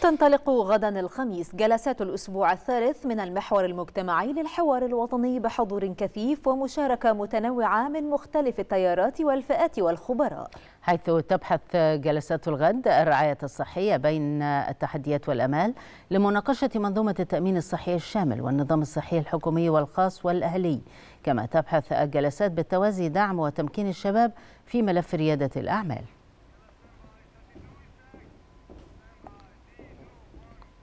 تنطلق غدا الخميس جلسات الأسبوع الثالث من المحور المجتمعي للحوار الوطني بحضور كثيف ومشاركة متنوعة من مختلف التيارات والفئات والخبراء حيث تبحث جلسات الغد الرعاية الصحية بين التحديات والأمال لمناقشة منظومة التأمين الصحي الشامل والنظام الصحي الحكومي والخاص والأهلي كما تبحث الجلسات بالتوازي دعم وتمكين الشباب في ملف ريادة الأعمال